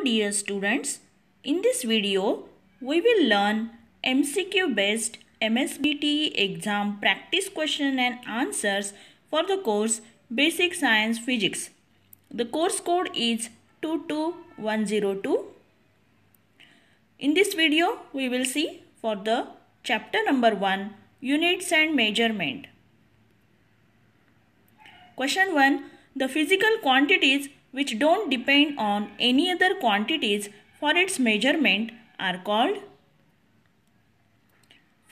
dear students, in this video we will learn MCQ based MSBT exam practice question and answers for the course Basic Science Physics. The course code is 22102. In this video we will see for the chapter number 1 Units and Measurement. Question 1. The physical quantities which don't depend on any other quantities for its measurement are called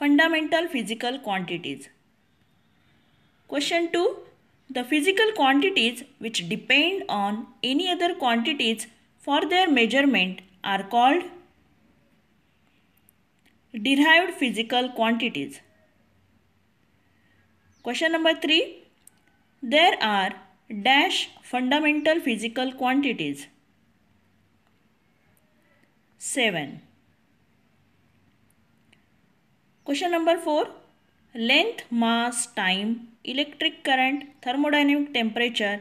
fundamental physical quantities. Question 2. The physical quantities which depend on any other quantities for their measurement are called derived physical quantities. Question number 3. There are dash fundamental physical quantities 7 question number 4 length mass time electric current thermodynamic temperature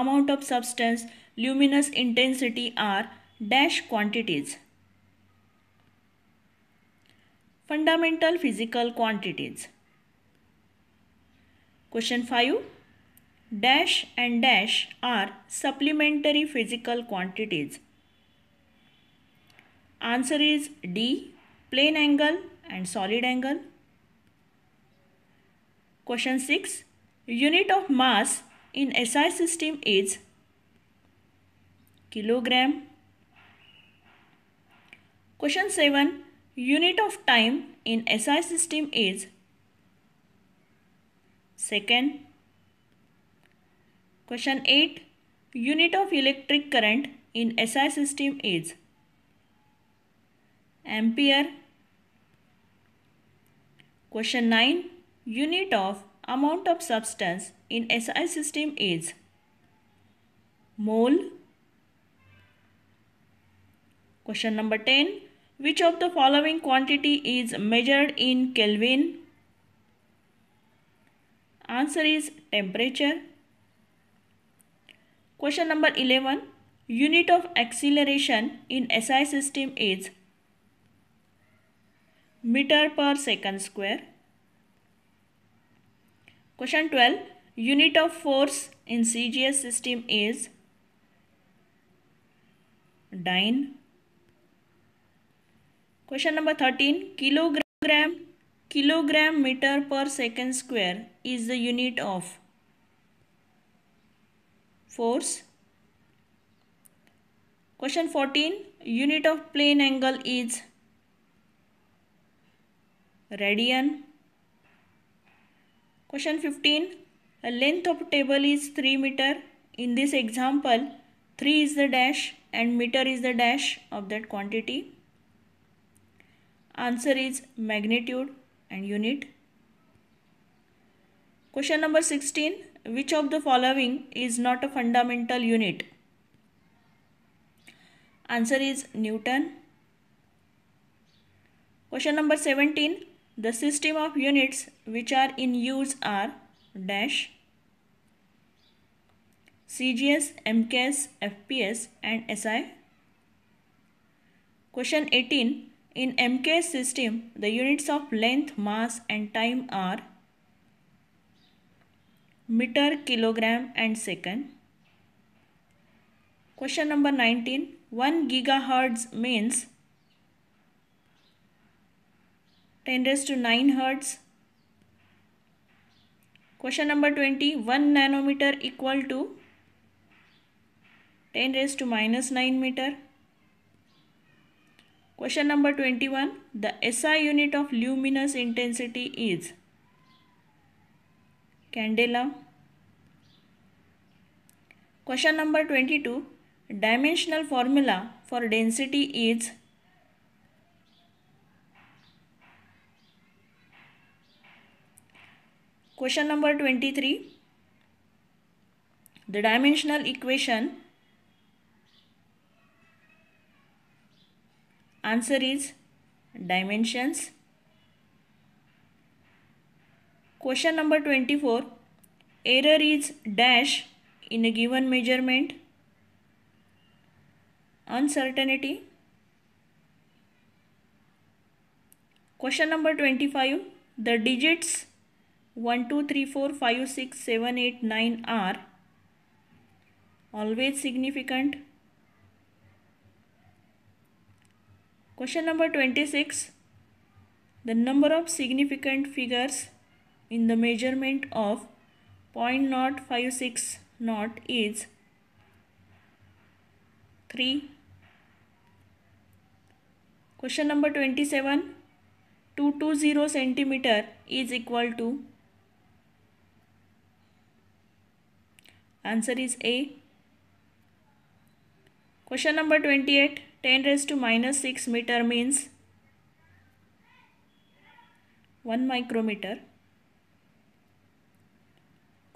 amount of substance luminous intensity are dash quantities fundamental physical quantities question 5 dash and dash are supplementary physical quantities. Answer is D, plane angle and solid angle. Question 6. Unit of mass in SI system is kilogram. Question 7. Unit of time in SI system is second. Question 8. Unit of electric current in SI system is ampere. Question 9. Unit of amount of substance in SI system is mole. Question number 10. Which of the following quantity is measured in Kelvin? Answer is temperature. Question number 11. Unit of acceleration in SI system is meter per second square. Question 12. Unit of force in CGS system is dyne. Question number 13. Kilogram, kilogram meter per second square is the unit of force. Question 14. Unit of plane angle is radian. Question 15. A length of table is 3 meter. In this example, 3 is the dash and meter is the dash of that quantity. Answer is magnitude and unit. Question number 16. Which of the following is not a fundamental unit? Answer is Newton. Question number 17. The system of units which are in use are dash CGS, MKS, FPS and SI. Question 18. In MKS system, the units of length, mass and time are meter, kilogram and second. Question number 19. 1 gigahertz means 10 raised to 9 hertz. Question number 20. 1 nanometer equal to 10 raised to minus 9 meter. Question number 21. The SI unit of luminous intensity is Candela. Question number 22. Dimensional formula for density is Question number 23. The dimensional equation answer is dimensions Question number 24. Error is dash in a given measurement. Uncertainty. Question number 25. The digits 1, 2, 3, 4, 5, 6, 7, 8, 9 are always significant. Question number 26. The number of significant figures in the measurement of 0.056 not is 3. Question number 27. 220 centimeter is equal to Answer is A. Question number 28. 10 raised to minus 6 meter means 1 micrometer.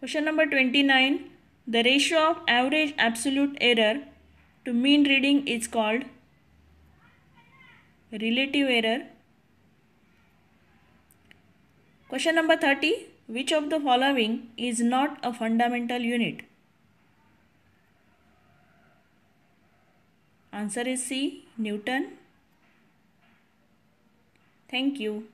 Question number 29. The ratio of average absolute error to mean reading is called relative error. Question number 30. Which of the following is not a fundamental unit? Answer is C. Newton. Thank you.